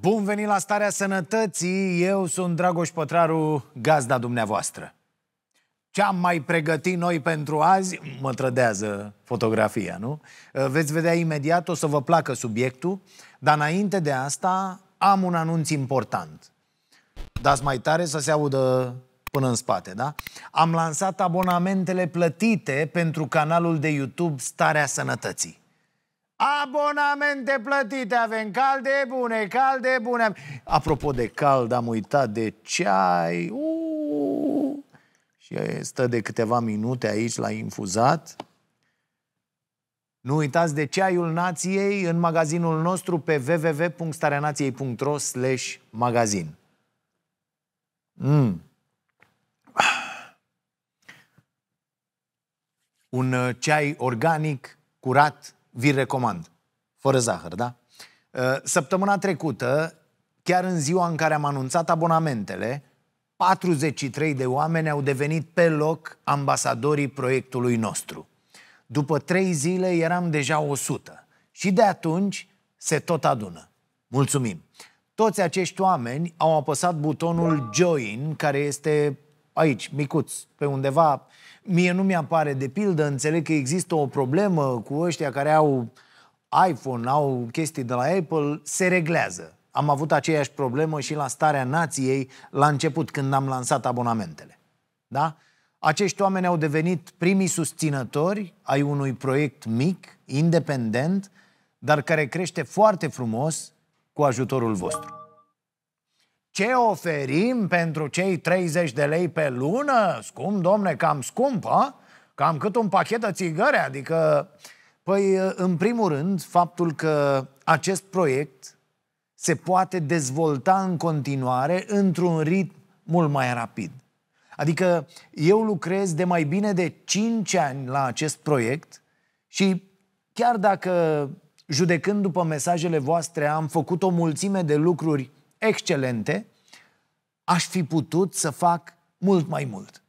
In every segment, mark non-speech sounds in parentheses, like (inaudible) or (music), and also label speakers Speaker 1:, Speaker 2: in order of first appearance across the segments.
Speaker 1: Bun venit la Starea Sănătății, eu sunt Dragoș Pătraru, gazda dumneavoastră. Ce am mai pregătit noi pentru azi, mă trădează fotografia, nu? Veți vedea imediat, o să vă placă subiectul, dar înainte de asta am un anunț important. Dați mai tare să se audă până în spate, da? Am lansat abonamentele plătite pentru canalul de YouTube Starea Sănătății. Abonamente plătite avem, calde bune, calde bune. Apropo de cald, am uitat de ceai. Uuu. Și stă de câteva minute aici la infuzat. Nu uitați de ceaiul nației în magazinul nostru pe slash magazin. Mm. Un uh, ceai organic, curat, vi recomand. Fără zahăr, da? Uh, săptămâna trecută, chiar în ziua în care am anunțat abonamentele, 43 de oameni au devenit pe loc ambasadorii proiectului nostru. După trei zile eram deja 100 și de atunci se tot adună. Mulțumim! Toți acești oameni au apăsat butonul Join, care este aici, micuț, pe undeva. Mie nu mi-apare de pildă, înțeleg că există o problemă cu ăștia care au iPhone, au chestii de la Apple, se reglează. Am avut aceeași problemă și la starea nației la început, când am lansat abonamentele. Da? Acești oameni au devenit primii susținători ai unui proiect mic, independent, dar care crește foarte frumos cu ajutorul vostru. Ce oferim pentru cei 30 de lei pe lună? Scump, domne, cam scump, a? Cam cât un pachet de țigări, adică... Păi, în primul rând, faptul că acest proiect se poate dezvolta în continuare într-un ritm mult mai rapid. Adică eu lucrez de mai bine de 5 ani la acest proiect și chiar dacă, judecând după mesajele voastre, am făcut o mulțime de lucruri excelente, aș fi putut să fac mult mai mult.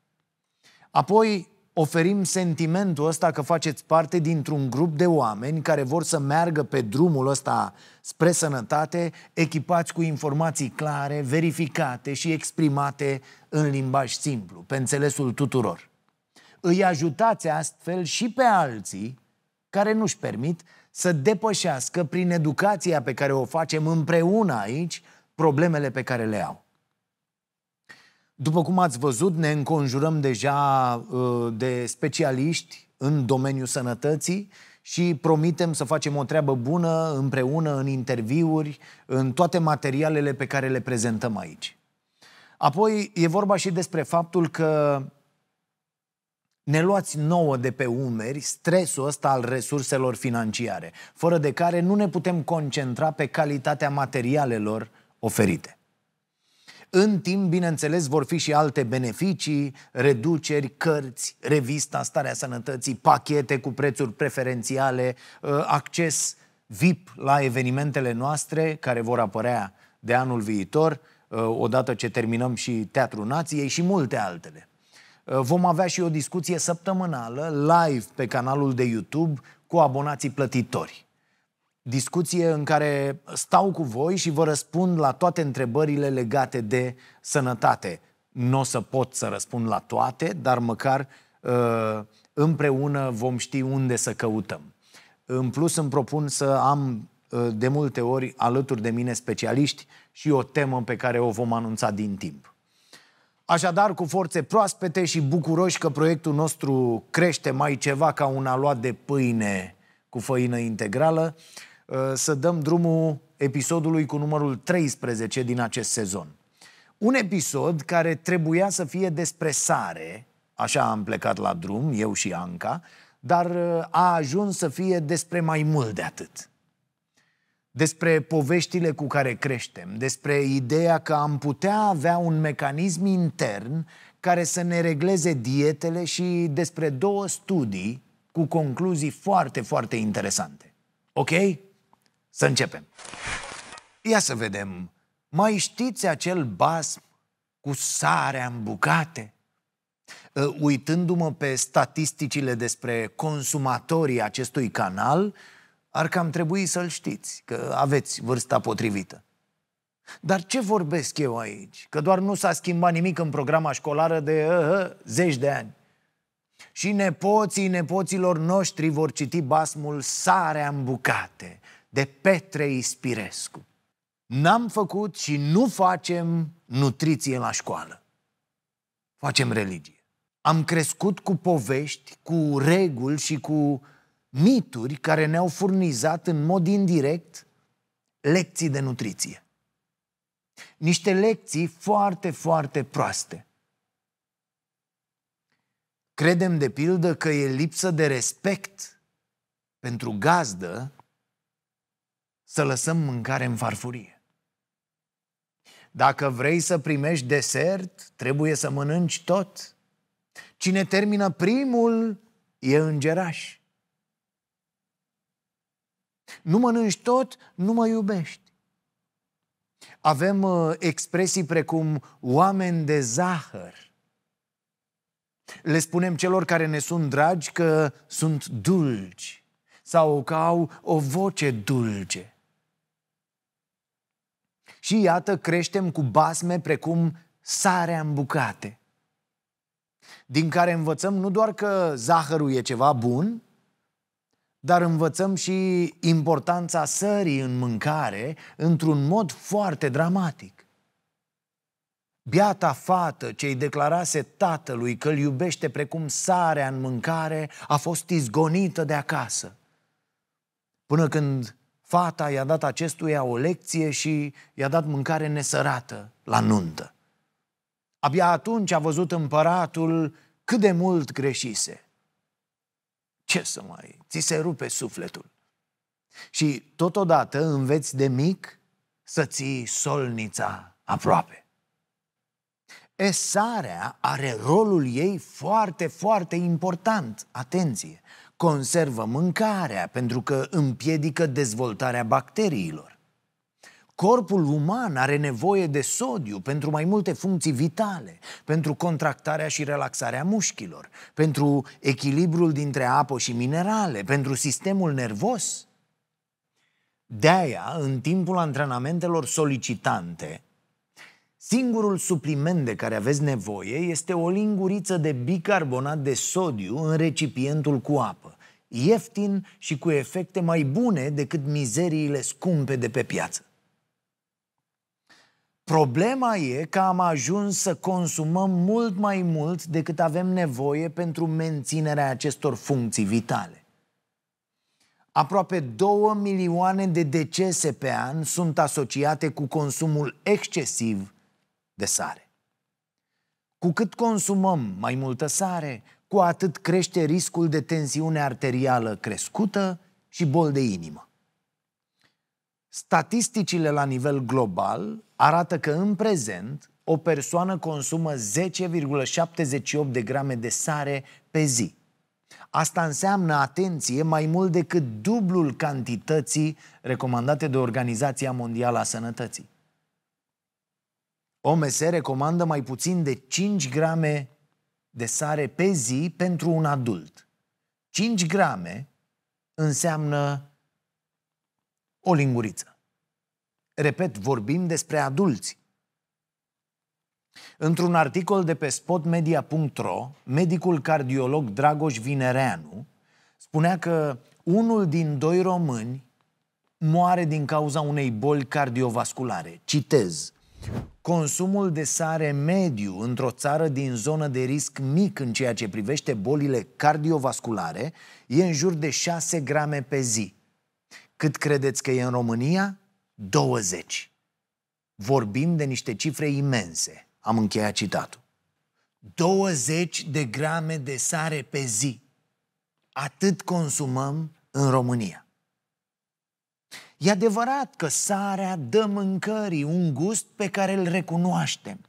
Speaker 1: Apoi oferim sentimentul ăsta că faceți parte dintr-un grup de oameni care vor să meargă pe drumul ăsta spre sănătate, echipați cu informații clare, verificate și exprimate în limbaj simplu, pe înțelesul tuturor. Îi ajutați astfel și pe alții care nu-și permit să depășească prin educația pe care o facem împreună aici problemele pe care le au. După cum ați văzut, ne înconjurăm deja uh, de specialiști în domeniul sănătății și promitem să facem o treabă bună împreună în interviuri, în toate materialele pe care le prezentăm aici. Apoi e vorba și despre faptul că ne luați nouă de pe umeri stresul ăsta al resurselor financiare, fără de care nu ne putem concentra pe calitatea materialelor oferite. În timp, bineînțeles, vor fi și alte beneficii, reduceri, cărți, revista Starea Sănătății, pachete cu prețuri preferențiale, ă, acces VIP la evenimentele noastre care vor apărea de anul viitor, ă, odată ce terminăm și Teatrul Nației și multe altele. Ă, vom avea și o discuție săptămânală live pe canalul de YouTube cu abonații plătitori discuție în care stau cu voi și vă răspund la toate întrebările legate de sănătate. Nu o să pot să răspund la toate, dar măcar uh, împreună vom ști unde să căutăm. În plus, îmi propun să am uh, de multe ori alături de mine specialiști și o temă pe care o vom anunța din timp. Așadar, cu forțe proaspete și bucuroși că proiectul nostru crește mai ceva ca un aluat de pâine cu făină integrală, Uh, să dăm drumul episodului cu numărul 13 din acest sezon. Un episod care trebuia să fie despre sare, așa am plecat la drum, eu și Anca, dar uh, a ajuns să fie despre mai mult de atât. Despre poveștile cu care creștem, despre ideea că am putea avea un mecanism intern care să ne regleze dietele și despre două studii cu concluzii foarte, foarte interesante. Ok? Să începem. Ia să vedem. Mai știți acel basm cu sarea în bucate? Ă, uitându-mă pe statisticile despre consumatorii acestui canal, ar cam trebui să-l știți, că aveți vârsta potrivită. Dar ce vorbesc eu aici? Că doar nu s-a schimbat nimic în programa școlară de uh, uh, zeci de ani. Și nepoții nepoților noștri vor citi basmul Sarea în bucate, de Petre Ispirescu. N-am făcut și nu facem nutriție la școală. Facem religie. Am crescut cu povești, cu reguli și cu mituri care ne-au furnizat în mod indirect lecții de nutriție. Niște lecții foarte, foarte proaste. Credem, de pildă, că e lipsă de respect pentru gazdă să lăsăm mâncare în farfurie. Dacă vrei să primești desert, trebuie să mănânci tot. Cine termină primul e îngeraș. Nu mănânci tot, nu mă iubești. Avem uh, expresii precum oameni de zahăr. Le spunem celor care ne sunt dragi că sunt dulci sau că au o voce dulce. Și iată, creștem cu basme precum sarea în bucate, din care învățăm nu doar că zahărul e ceva bun, dar învățăm și importanța sării în mâncare într-un mod foarte dramatic. Biata fată ce îi declarase tatălui că îl iubește precum sarea în mâncare a fost izgonită de acasă. Până când Fata i-a dat acestuia o lecție și i-a dat mâncare nesărată la nuntă. Abia atunci a văzut împăratul cât de mult greșise. Ce să mai, ți se rupe sufletul. Și totodată înveți de mic să ții solnița aproape. Esarea are rolul ei foarte, foarte important. Atenție! conservă mâncarea pentru că împiedică dezvoltarea bacteriilor. Corpul uman are nevoie de sodiu pentru mai multe funcții vitale, pentru contractarea și relaxarea mușchilor, pentru echilibrul dintre apă și minerale, pentru sistemul nervos. De aia, în timpul antrenamentelor solicitante, Singurul supliment de care aveți nevoie este o linguriță de bicarbonat de sodiu în recipientul cu apă, ieftin și cu efecte mai bune decât mizeriile scumpe de pe piață. Problema e că am ajuns să consumăm mult mai mult decât avem nevoie pentru menținerea acestor funcții vitale. Aproape 2 milioane de decese pe an sunt asociate cu consumul excesiv de sare. Cu cât consumăm mai multă sare, cu atât crește riscul de tensiune arterială crescută și bol de inimă. Statisticile la nivel global arată că în prezent o persoană consumă 10,78 de grame de sare pe zi. Asta înseamnă, atenție, mai mult decât dublul cantității recomandate de Organizația Mondială a Sănătății. OMS recomandă mai puțin de 5 grame de sare pe zi pentru un adult. 5 grame înseamnă o linguriță. Repet, vorbim despre adulți. Într-un articol de pe spotmedia.ro, medicul cardiolog Dragoș Vinereanu spunea că unul din doi români moare din cauza unei boli cardiovasculare. Citez. Consumul de sare mediu într-o țară din zonă de risc mic în ceea ce privește bolile cardiovasculare e în jur de 6 grame pe zi. Cât credeți că e în România? 20. Vorbim de niște cifre imense. Am încheiat citatul. 20 de grame de sare pe zi. Atât consumăm în România. E adevărat că sarea dă mâncării un gust pe care îl recunoaștem.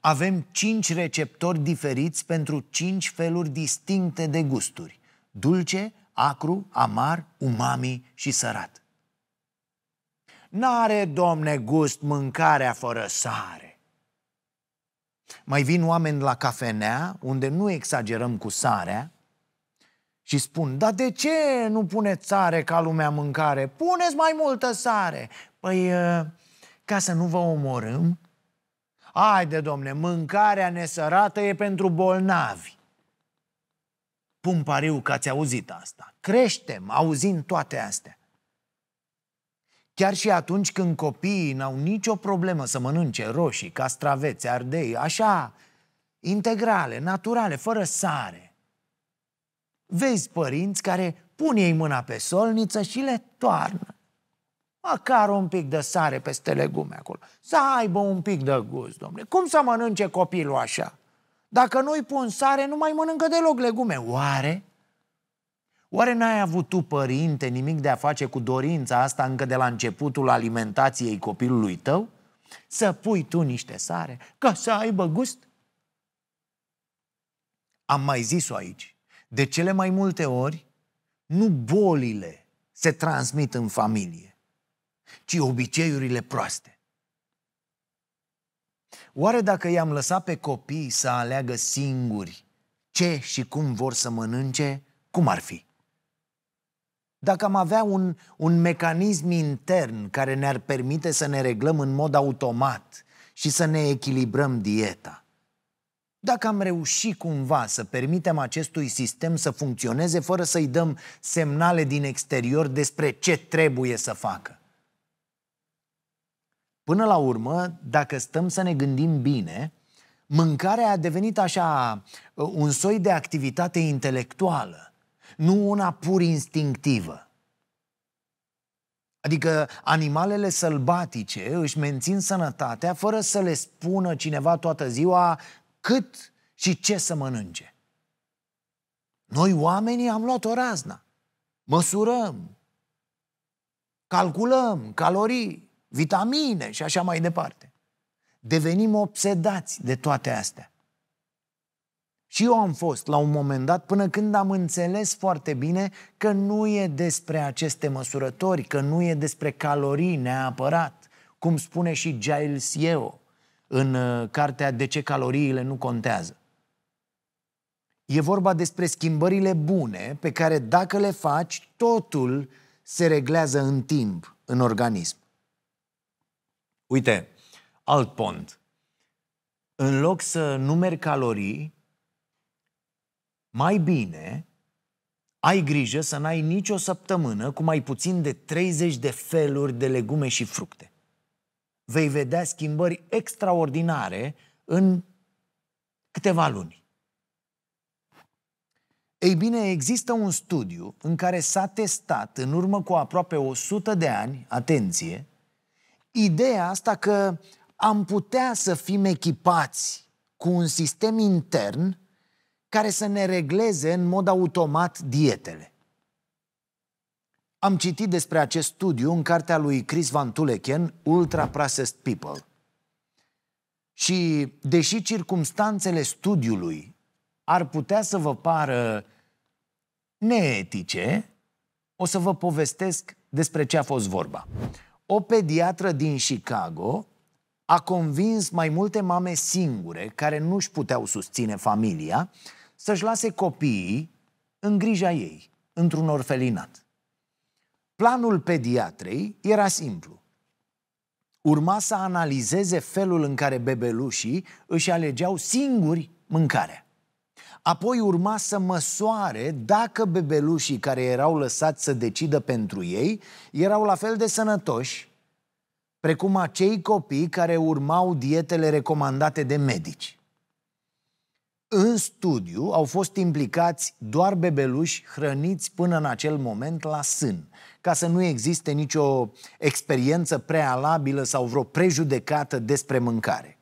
Speaker 1: Avem cinci receptori diferiți pentru cinci feluri distincte de gusturi. Dulce, acru, amar, umami și sărat. N-are, domne, gust mâncarea fără sare. Mai vin oameni la cafenea, unde nu exagerăm cu sarea, și spun, dar de ce nu puneți sare ca lumea mâncare? Puneți mai multă sare! Păi, ă, ca să nu vă omorâm? Haide, domne, mâncarea nesărată e pentru bolnavi. Pun pariu că ați auzit asta. Creștem, auzim toate astea. Chiar și atunci când copiii n-au nicio problemă să mănânce roșii, castraveți, ardei, așa, integrale, naturale, fără sare, vezi părinți care pun ei mâna pe solniță și le toarnă. Măcar un pic de sare peste legume acolo. Să aibă un pic de gust, domnule. Cum să mănânce copilul așa? Dacă nu-i pun sare, nu mai mănâncă deloc legume. Oare? Oare n-ai avut tu, părinte, nimic de a face cu dorința asta încă de la începutul alimentației copilului tău? Să pui tu niște sare ca să aibă gust? Am mai zis-o aici de cele mai multe ori, nu bolile se transmit în familie, ci obiceiurile proaste. Oare dacă i-am lăsat pe copii să aleagă singuri ce și cum vor să mănânce, cum ar fi? Dacă am avea un, un mecanism intern care ne-ar permite să ne reglăm în mod automat și să ne echilibrăm dieta, dacă am reușit cumva să permitem acestui sistem să funcționeze fără să-i dăm semnale din exterior despre ce trebuie să facă. Până la urmă, dacă stăm să ne gândim bine, mâncarea a devenit așa uh, un soi de activitate intelectuală, nu una pur instinctivă. Adică animalele sălbatice își mențin sănătatea fără să le spună cineva toată ziua cât și ce să mănânce. Noi oamenii am luat o razna. Măsurăm, calculăm calorii, vitamine și așa mai departe. Devenim obsedați de toate astea. Și eu am fost la un moment dat până când am înțeles foarte bine că nu e despre aceste măsurători, că nu e despre calorii neapărat, cum spune și Giles Yeo în uh, cartea De ce caloriile nu contează. E vorba despre schimbările bune pe care dacă le faci, totul se reglează în timp în organism. Uite, alt pont. În loc să numeri calorii, mai bine ai grijă să n-ai nicio săptămână cu mai puțin de 30 de feluri de legume și fructe vei vedea schimbări extraordinare în câteva luni. Ei bine, există un studiu în care s-a testat în urmă cu aproape 100 de ani, atenție, ideea asta că am putea să fim echipați cu un sistem intern care să ne regleze în mod automat dietele. Am citit despre acest studiu în cartea lui Chris Van Tuleken, Ultra Processed People. Și deși circumstanțele studiului ar putea să vă pară neetice, o să vă povestesc despre ce a fost vorba. O pediatră din Chicago a convins mai multe mame singure care nu își puteau susține familia să-și lase copiii în grija ei, într-un orfelinat. Planul pediatrei era simplu. Urma să analizeze felul în care bebelușii își alegeau singuri mâncarea. Apoi urma să măsoare dacă bebelușii care erau lăsați să decidă pentru ei erau la fel de sănătoși precum acei copii care urmau dietele recomandate de medici. În studiu au fost implicați doar bebeluși hrăniți până în acel moment la sân ca să nu existe nicio experiență prealabilă sau vreo prejudecată despre mâncare.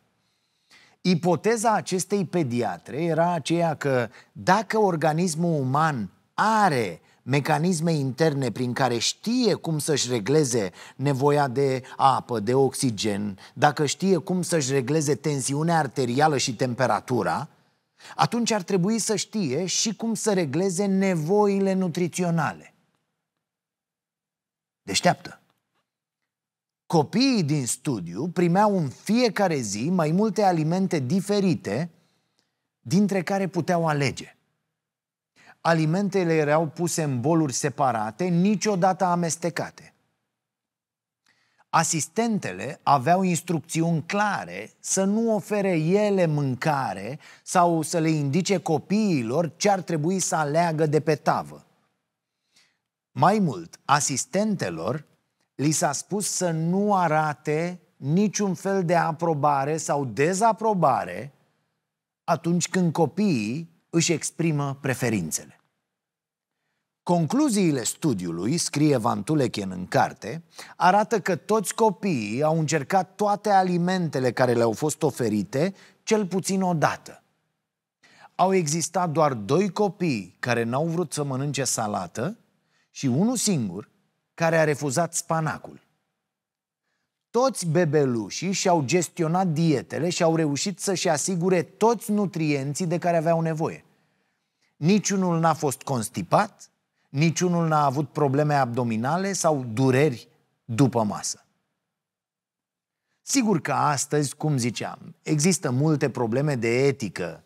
Speaker 1: Ipoteza acestei pediatre era aceea că dacă organismul uman are mecanisme interne prin care știe cum să-și regleze nevoia de apă, de oxigen, dacă știe cum să-și regleze tensiunea arterială și temperatura, atunci ar trebui să știe și cum să regleze nevoile nutriționale deșteaptă. Copiii din studiu primeau în fiecare zi mai multe alimente diferite, dintre care puteau alege. Alimentele erau puse în boluri separate, niciodată amestecate. Asistentele aveau instrucțiuni clare să nu ofere ele mâncare sau să le indice copiilor ce ar trebui să aleagă de pe tavă. Mai mult, asistentelor li s-a spus să nu arate niciun fel de aprobare sau dezaprobare atunci când copiii își exprimă preferințele. Concluziile studiului, scrie Van Tulechen în carte, arată că toți copiii au încercat toate alimentele care le-au fost oferite cel puțin o dată. Au existat doar doi copii care n-au vrut să mănânce salată și unul singur care a refuzat spanacul. Toți bebelușii și-au gestionat dietele și au reușit să-și asigure toți nutrienții de care aveau nevoie. Niciunul n-a fost constipat, niciunul n-a avut probleme abdominale sau dureri după masă. Sigur că astăzi, cum ziceam, există multe probleme de etică,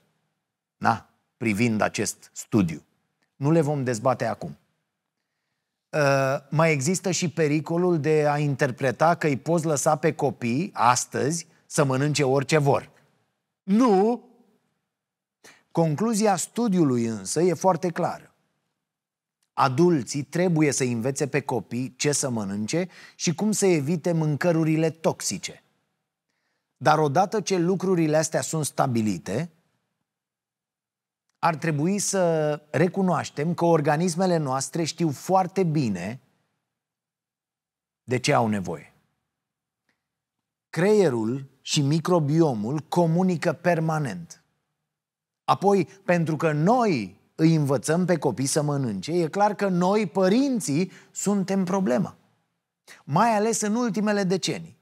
Speaker 1: na, privind acest studiu. Nu le vom dezbate acum. Uh, mai există și pericolul de a interpreta că îi poți lăsa pe copii astăzi să mănânce orice vor. Nu! Concluzia studiului însă e foarte clară. Adulții trebuie să învețe pe copii ce să mănânce și cum să evite mâncărurile toxice. Dar odată ce lucrurile astea sunt stabilite, ar trebui să recunoaștem că organismele noastre știu foarte bine de ce au nevoie. Creierul și microbiomul comunică permanent. Apoi, pentru că noi îi învățăm pe copii să mănânce, e clar că noi, părinții, suntem problema. Mai ales în ultimele decenii.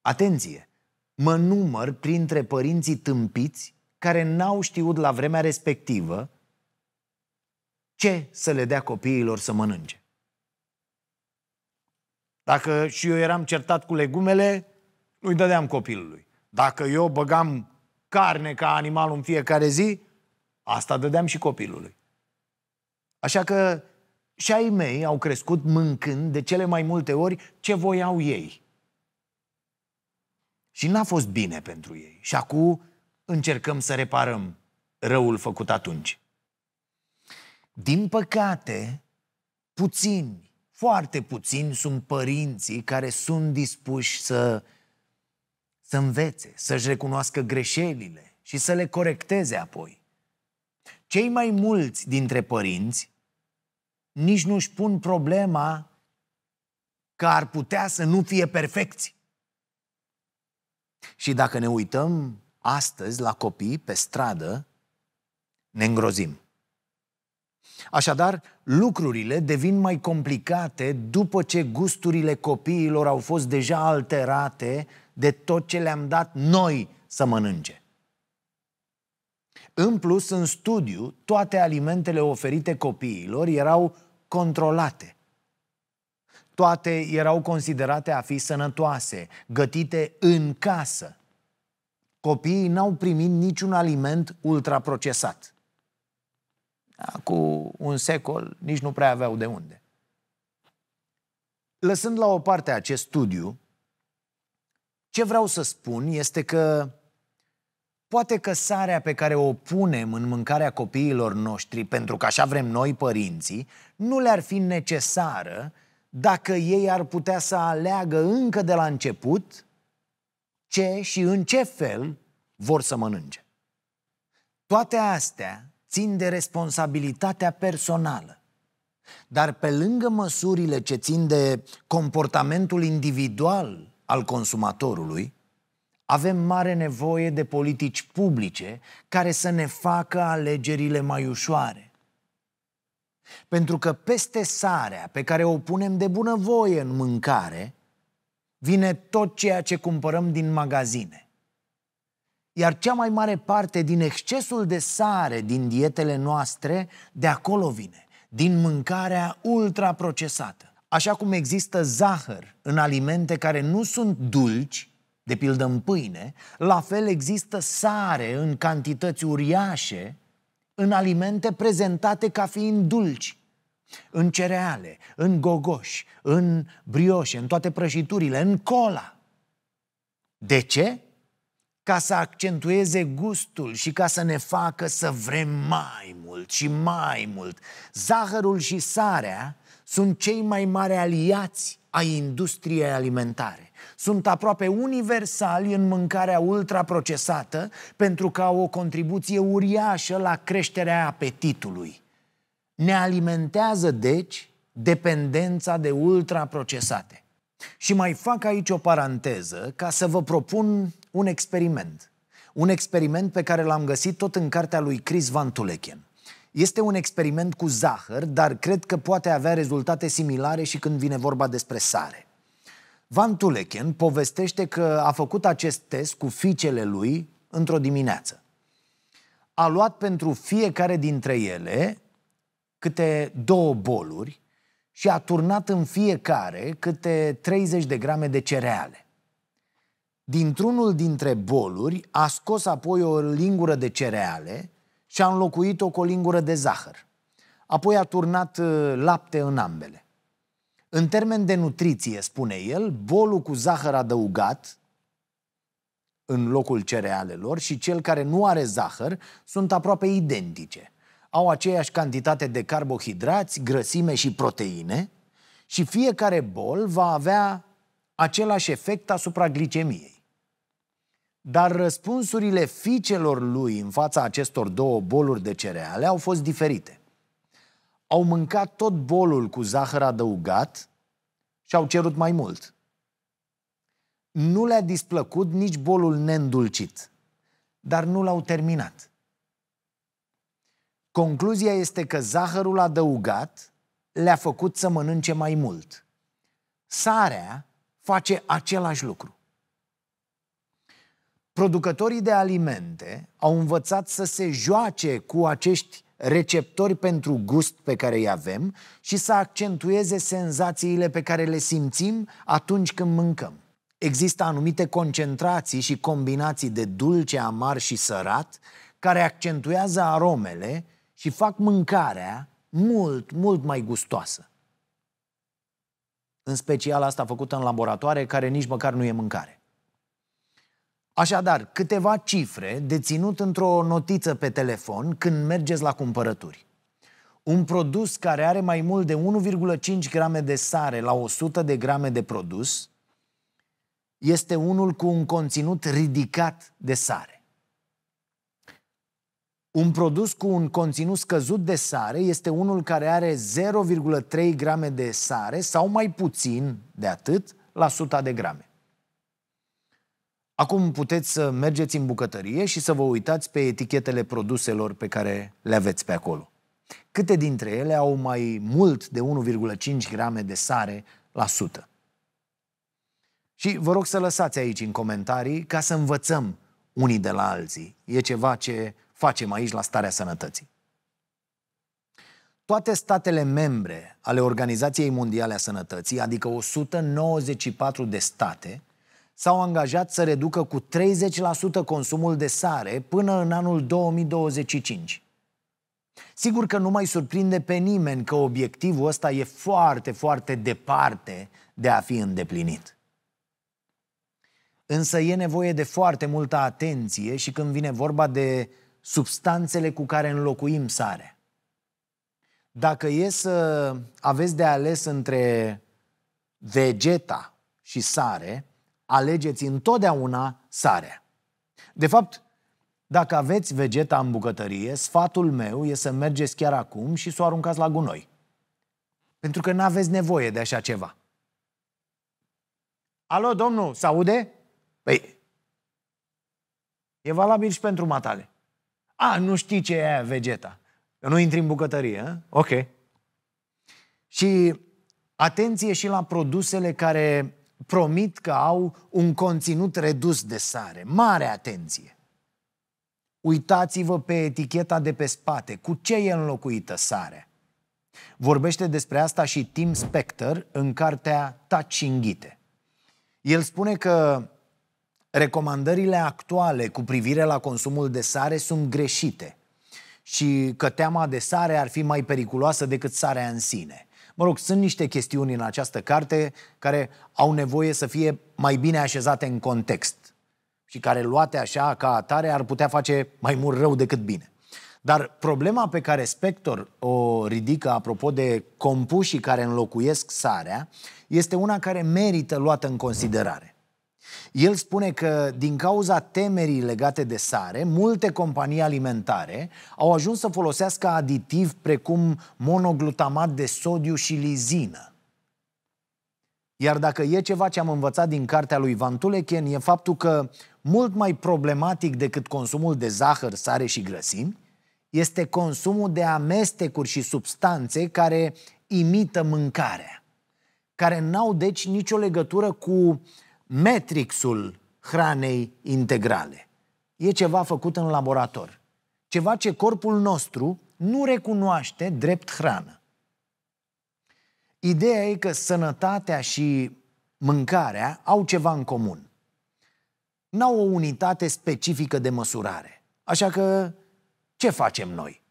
Speaker 1: Atenție! Mă număr printre părinții tâmpiți care n-au știut la vremea respectivă ce să le dea copiilor să mănânce. Dacă și eu eram certat cu legumele, nu-i dădeam copilului. Dacă eu băgam carne ca animal în fiecare zi, asta dădeam și copilului. Așa că și ai mei au crescut mâncând de cele mai multe ori ce voiau ei. Și n-a fost bine pentru ei. Și acum încercăm să reparăm răul făcut atunci. Din păcate, puțini, foarte puțini sunt părinții care sunt dispuși să, să învețe, să-și recunoască greșelile și să le corecteze apoi. Cei mai mulți dintre părinți nici nu-și pun problema că ar putea să nu fie perfecți. Și dacă ne uităm astăzi la copii pe stradă ne îngrozim. Așadar, lucrurile devin mai complicate după ce gusturile copiilor au fost deja alterate de tot ce le-am dat noi să mănânce. În plus, în studiu, toate alimentele oferite copiilor erau controlate. Toate erau considerate a fi sănătoase, gătite în casă copiii n-au primit niciun aliment ultraprocesat. Cu un secol nici nu prea aveau de unde. Lăsând la o parte acest studiu, ce vreau să spun este că poate că sarea pe care o punem în mâncarea copiilor noștri, pentru că așa vrem noi părinții, nu le-ar fi necesară dacă ei ar putea să aleagă încă de la început ce și în ce fel vor să mănânce. Toate astea țin de responsabilitatea personală. Dar pe lângă măsurile ce țin de comportamentul individual al consumatorului, avem mare nevoie de politici publice care să ne facă alegerile mai ușoare. Pentru că peste sarea pe care o punem de bunăvoie în mâncare, vine tot ceea ce cumpărăm din magazine. Iar cea mai mare parte din excesul de sare din dietele noastre, de acolo vine, din mâncarea ultraprocesată. Așa cum există zahăr în alimente care nu sunt dulci, de pildă în pâine, la fel există sare în cantități uriașe în alimente prezentate ca fiind dulci în cereale, în gogoși, în brioșe, în toate prăjiturile, în cola. De ce? Ca să accentueze gustul și ca să ne facă să vrem mai mult și mai mult. Zahărul și sarea sunt cei mai mari aliați ai industriei alimentare. Sunt aproape universali în mâncarea ultraprocesată pentru că au o contribuție uriașă la creșterea apetitului. Ne alimentează, deci, dependența de ultraprocesate. Și mai fac aici o paranteză ca să vă propun un experiment. Un experiment pe care l-am găsit tot în cartea lui Chris Van Tulechen. Este un experiment cu zahăr, dar cred că poate avea rezultate similare și când vine vorba despre sare. Van Tulechen povestește că a făcut acest test cu fiicele lui într-o dimineață. A luat pentru fiecare dintre ele câte două boluri și a turnat în fiecare câte 30 de grame de cereale. Dintr-unul dintre boluri a scos apoi o lingură de cereale și a înlocuit-o cu o lingură de zahăr. Apoi a turnat uh, lapte în ambele. În termen de nutriție, spune el, bolul cu zahăr adăugat în locul cerealelor și cel care nu are zahăr sunt aproape identice – au aceeași cantitate de carbohidrați, grăsime și proteine și fiecare bol va avea același efect asupra glicemiei. Dar răspunsurile ficelor lui în fața acestor două boluri de cereale au fost diferite. Au mâncat tot bolul cu zahăr adăugat și au cerut mai mult. Nu le-a displăcut nici bolul neîndulcit, dar nu l-au terminat Concluzia este că zahărul adăugat le-a făcut să mănânce mai mult. Sarea face același lucru. Producătorii de alimente au învățat să se joace cu acești receptori pentru gust pe care îi avem și să accentueze senzațiile pe care le simțim atunci când mâncăm. Există anumite concentrații și combinații de dulce, amar și sărat care accentuează aromele și fac mâncarea mult, mult mai gustoasă. În special asta făcută în laboratoare, care nici măcar nu e mâncare. Așadar, câteva cifre deținut într-o notiță pe telefon când mergeți la cumpărături. Un produs care are mai mult de 1,5 grame de sare la 100 de grame de produs este unul cu un conținut ridicat de sare. Un produs cu un conținut scăzut de sare este unul care are 0,3 grame de sare sau mai puțin de atât la 100 de grame. Acum puteți să mergeți în bucătărie și să vă uitați pe etichetele produselor pe care le aveți pe acolo. Câte dintre ele au mai mult de 1,5 grame de sare la 100? Și vă rog să lăsați aici în comentarii ca să învățăm unii de la alții. E ceva ce facem aici la starea sănătății. Toate statele membre ale Organizației Mondiale a Sănătății, adică 194 de state, s-au angajat să reducă cu 30% consumul de sare până în anul 2025. Sigur că nu mai surprinde pe nimeni că obiectivul ăsta e foarte, foarte departe de a fi îndeplinit. Însă e nevoie de foarte multă atenție și când vine vorba de substanțele cu care înlocuim sarea. Dacă e să aveți de ales între vegeta și sare, alegeți întotdeauna sarea. De fapt, dacă aveți vegeta în bucătărie, sfatul meu e să mergeți chiar acum și să o aruncați la gunoi. Pentru că nu aveți nevoie de așa ceva. Alo, domnul, se aude? Păi, e valabil și pentru matale. A, nu știi ce e aia vegeta. Eu nu intri în bucătărie, a? ok. Și atenție și la produsele care promit că au un conținut redus de sare. Mare atenție! Uitați-vă pe eticheta de pe spate, cu ce e înlocuită sare. Vorbește despre asta și Tim Spector în cartea Tacinghite. El spune că recomandările actuale cu privire la consumul de sare sunt greșite și că teama de sare ar fi mai periculoasă decât sarea în sine. Mă rog, sunt niște chestiuni în această carte care au nevoie să fie mai bine așezate în context și care luate așa ca atare ar putea face mai mult rău decât bine. Dar problema pe care Spector o ridică apropo de compușii care înlocuiesc sarea este una care merită luată în considerare. El spune că din cauza temerii legate de sare, multe companii alimentare au ajuns să folosească aditiv precum monoglutamat de sodiu și lizină. Iar dacă e ceva ce am învățat din cartea lui Van Tuleken, e faptul că mult mai problematic decât consumul de zahăr, sare și grăsimi, este consumul de amestecuri și substanțe care imită mâncarea, care n-au deci nicio legătură cu uh, metrixul hranei integrale. E ceva făcut în laborator. Ceva ce corpul nostru nu recunoaște drept hrană. Ideea e că sănătatea și mâncarea au ceva în comun. N-au o unitate specifică de măsurare. Așa că ce facem noi?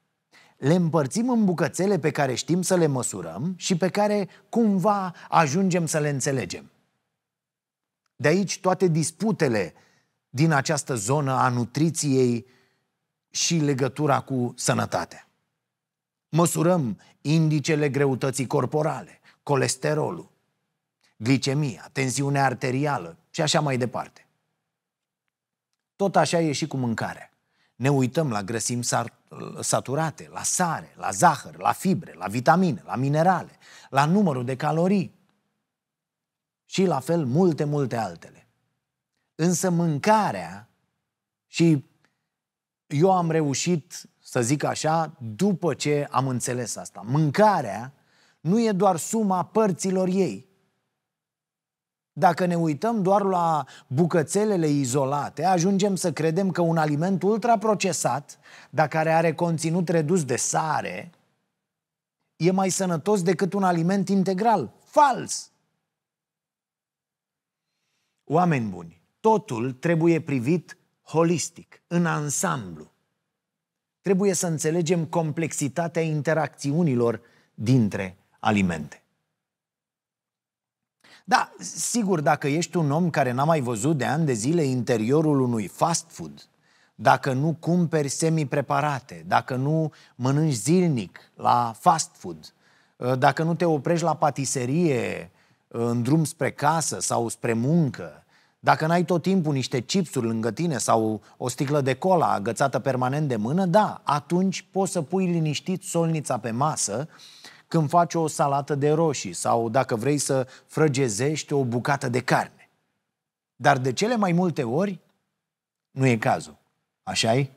Speaker 1: Le împărțim în bucățele pe care știm să le măsurăm și pe care cumva ajungem să le înțelegem. De aici toate disputele din această zonă a nutriției și legătura cu sănătatea. Măsurăm indicele greutății corporale, colesterolul, glicemia, tensiunea arterială și așa mai departe. Tot așa e și cu mâncarea. Ne uităm la grăsimi saturate, la sare, la zahăr, la fibre, la vitamine, la minerale, la numărul de calorii și la fel multe, multe altele. Însă mâncarea și eu am reușit să zic așa, după ce am înțeles asta. Mâncarea nu e doar suma părților ei. Dacă ne uităm doar la bucățelele izolate, ajungem să credem că un aliment ultraprocesat, dar care are conținut redus de sare, e mai sănătos decât un aliment integral. Fals! Oameni buni, totul trebuie privit holistic, în ansamblu. Trebuie să înțelegem complexitatea interacțiunilor dintre alimente. Da, sigur, dacă ești un om care n-a mai văzut de ani de zile interiorul unui fast food, dacă nu cumperi semi-preparate, dacă nu mănânci zilnic la fast food, dacă nu te oprești la patiserie în drum spre casă sau spre muncă, dacă n-ai tot timpul niște chipsuri lângă tine sau o sticlă de cola agățată permanent de mână, da, atunci poți să pui liniștit solnița pe masă când faci o salată de roșii sau dacă vrei să frăgezești o bucată de carne. Dar de cele mai multe ori nu e cazul. așa e?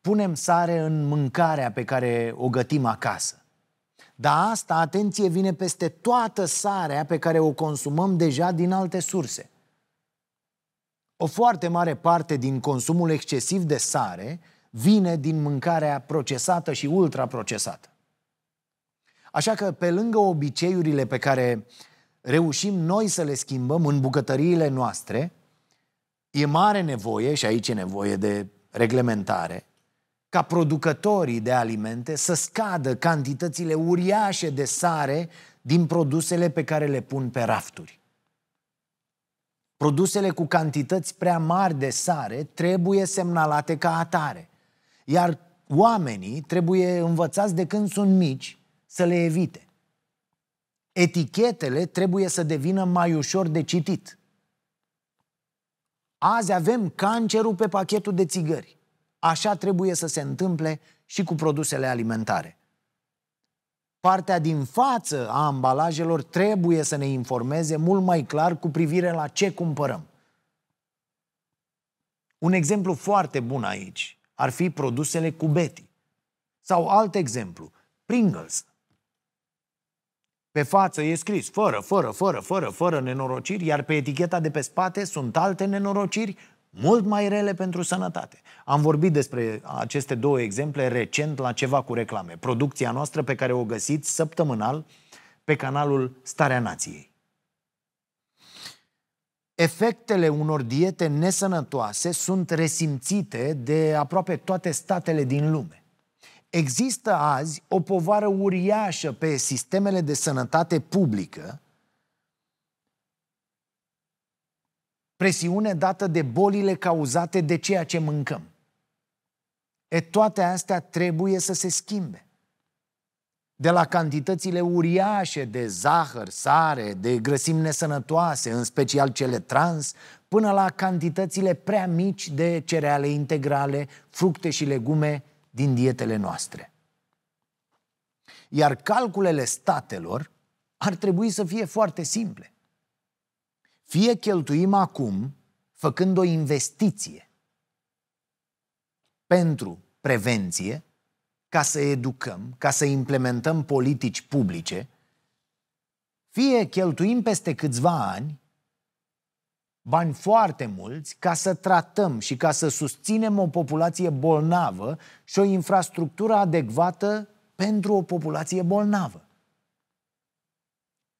Speaker 1: Punem sare în mâncarea pe care o gătim acasă. Dar asta, atenție, vine peste toată sarea pe care o consumăm deja din alte surse. O foarte mare parte din consumul excesiv de sare vine din mâncarea procesată și ultraprocesată. Așa că, pe lângă obiceiurile pe care reușim noi să le schimbăm în bucătăriile noastre, e mare nevoie, și aici e nevoie de reglementare, ca producătorii de alimente să scadă cantitățile uriașe de sare din produsele pe care le pun pe rafturi. Produsele cu cantități prea mari de sare trebuie semnalate ca atare, iar oamenii trebuie învățați de când sunt mici să le evite. Etichetele trebuie să devină mai ușor de citit. Azi avem cancerul pe pachetul de țigări. Așa trebuie să se întâmple și cu produsele alimentare. Partea din față a ambalajelor trebuie să ne informeze mult mai clar cu privire la ce cumpărăm. Un exemplu foarte bun aici ar fi produsele cu Betty. Sau alt exemplu, Pringles. Pe față e scris fără, fără, fără, fără, fără nenorociri, iar pe eticheta de pe spate sunt alte nenorociri, mult mai rele pentru sănătate. Am vorbit despre aceste două exemple recent la ceva cu reclame. Producția noastră pe care o găsiți săptămânal pe canalul Starea Nației. Efectele unor diete nesănătoase sunt resimțite de aproape toate statele din lume. Există azi o povară uriașă pe sistemele de sănătate publică presiune dată de bolile cauzate de ceea ce mâncăm. E toate astea trebuie să se schimbe. De la cantitățile uriașe de zahăr, sare, de grăsimi nesănătoase, în special cele trans, până la cantitățile prea mici de cereale integrale, fructe și legume din dietele noastre. Iar calculele statelor ar trebui să fie foarte simple. Fie cheltuim acum, făcând o investiție pentru prevenție, ca să educăm, ca să implementăm politici publice, fie cheltuim peste câțiva ani bani foarte mulți ca să tratăm și ca să susținem o populație bolnavă și o infrastructură adecvată pentru o populație bolnavă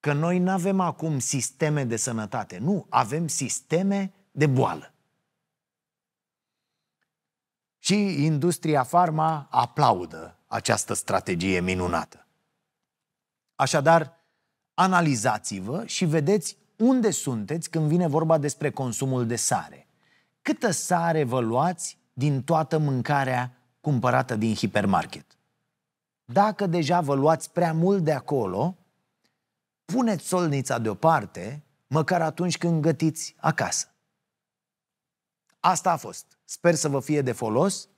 Speaker 1: că noi nu avem acum sisteme de sănătate. Nu, avem sisteme de boală. Și industria farma aplaudă această strategie minunată. Așadar, analizați-vă și vedeți unde sunteți când vine vorba despre consumul de sare. Câtă sare vă luați din toată mâncarea cumpărată din hipermarket? Dacă deja vă luați prea mult de acolo, puneți solnița deoparte, măcar atunci când gătiți acasă. Asta a fost. Sper să vă fie de folos.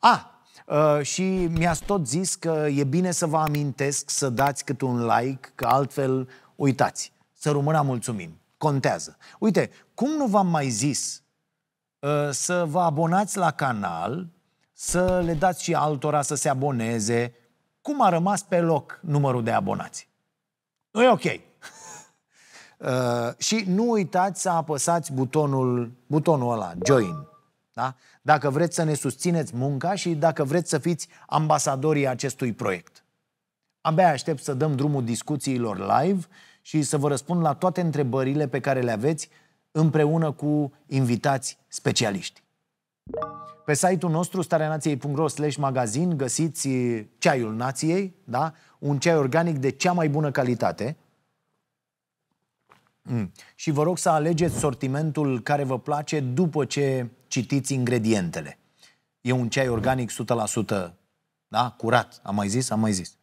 Speaker 1: A, uh, și mi-ați tot zis că e bine să vă amintesc să dați cât un like, că altfel uitați. Să rămână mulțumim. Contează. Uite, cum nu v-am mai zis uh, să vă abonați la canal, să le dați și altora să se aboneze, cum a rămas pe loc numărul de abonați? Nu e ok. (laughs) Uh, și nu uitați să apăsați butonul, butonul ăla, join. Da? Dacă vreți să ne susțineți munca și dacă vreți să fiți ambasadorii acestui proiect. Abia aștept să dăm drumul discuțiilor live și să vă răspund la toate întrebările pe care le aveți împreună cu invitați specialiști. Pe site-ul nostru, stareanației.ro slash magazin, găsiți ceaiul nației, da? un ceai organic de cea mai bună calitate. Mm. Și vă rog să alegeți sortimentul care vă place după ce citiți ingredientele. E un ceai organic 100%, da? curat, am mai zis, am mai zis.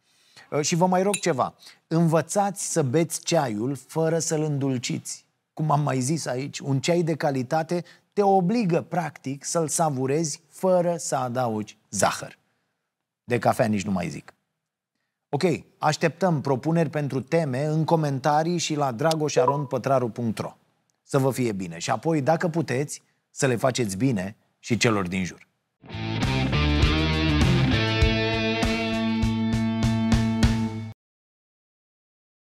Speaker 1: Uh, și vă mai rog ceva, învățați să beți ceaiul fără să-l îndulciți. Cum am mai zis aici, un ceai de calitate te obligă practic să-l savurezi fără să adaugi zahăr. De cafea nici nu mai zic. Ok, așteptăm propuneri pentru teme în comentarii și la dragoșaronpătraru.ro Să vă fie bine și apoi, dacă puteți, să le faceți bine și celor din jur.